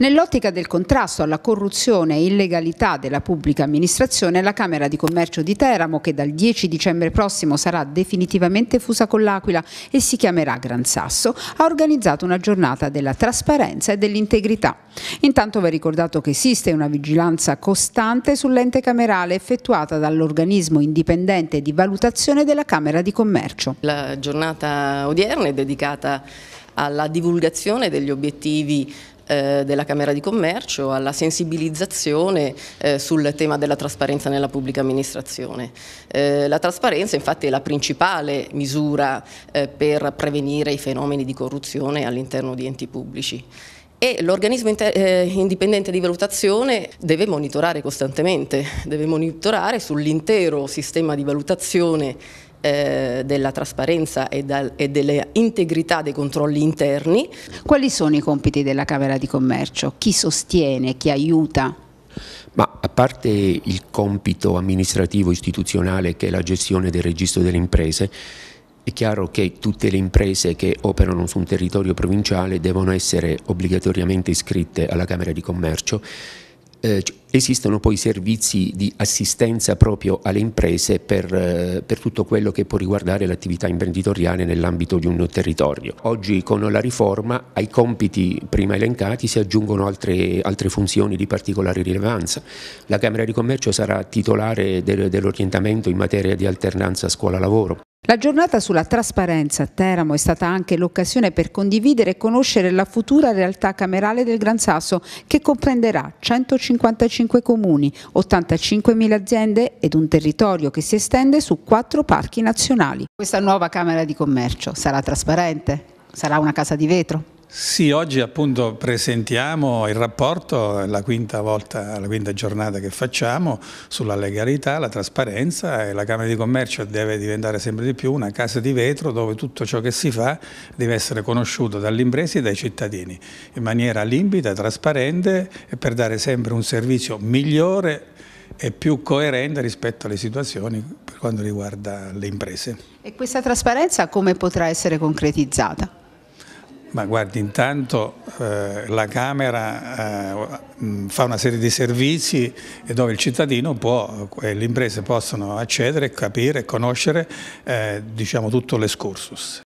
Nell'ottica del contrasto alla corruzione e illegalità della pubblica amministrazione, la Camera di Commercio di Teramo, che dal 10 dicembre prossimo sarà definitivamente fusa con l'Aquila e si chiamerà Gran Sasso, ha organizzato una giornata della trasparenza e dell'integrità. Intanto va ricordato che esiste una vigilanza costante sull'ente camerale effettuata dall'organismo indipendente di valutazione della Camera di Commercio. La giornata odierna è dedicata alla divulgazione degli obiettivi eh, della Camera di Commercio alla sensibilizzazione eh, sul tema della trasparenza nella pubblica amministrazione. Eh, la trasparenza infatti è la principale misura eh, per prevenire i fenomeni di corruzione all'interno di enti pubblici e l'organismo indipendente di valutazione deve monitorare costantemente, deve monitorare sull'intero sistema di valutazione eh, della trasparenza e, da, e dell'integrità dei controlli interni. Quali sono i compiti della Camera di Commercio? Chi sostiene, chi aiuta? Ma a parte il compito amministrativo istituzionale che è la gestione del registro delle imprese, è chiaro che tutte le imprese che operano su un territorio provinciale devono essere obbligatoriamente iscritte alla Camera di Commercio eh, esistono poi servizi di assistenza proprio alle imprese per, eh, per, tutto quello che può riguardare l'attività imprenditoriale nell'ambito di un territorio. Oggi con la riforma ai compiti prima elencati si aggiungono altre, altre funzioni di particolare rilevanza. La Camera di Commercio sarà titolare del, dell'orientamento in materia di alternanza scuola-lavoro. La giornata sulla trasparenza a Teramo è stata anche l'occasione per condividere e conoscere la futura realtà camerale del Gran Sasso che comprenderà 155 comuni, 85.000 aziende ed un territorio che si estende su quattro parchi nazionali. Questa nuova Camera di Commercio sarà trasparente? Sarà una casa di vetro? Sì, oggi appunto presentiamo il rapporto, la quinta, volta, la quinta giornata che facciamo sulla legalità, la trasparenza e la Camera di Commercio deve diventare sempre di più una casa di vetro dove tutto ciò che si fa deve essere conosciuto dall'impresa e dai cittadini in maniera limpida, trasparente e per dare sempre un servizio migliore e più coerente rispetto alle situazioni per quanto riguarda le imprese. E questa trasparenza come potrà essere concretizzata? Ma guardi, intanto eh, la Camera eh, fa una serie di servizi dove il cittadino può, le imprese possono accedere, capire, e conoscere eh, diciamo tutto l'escursus.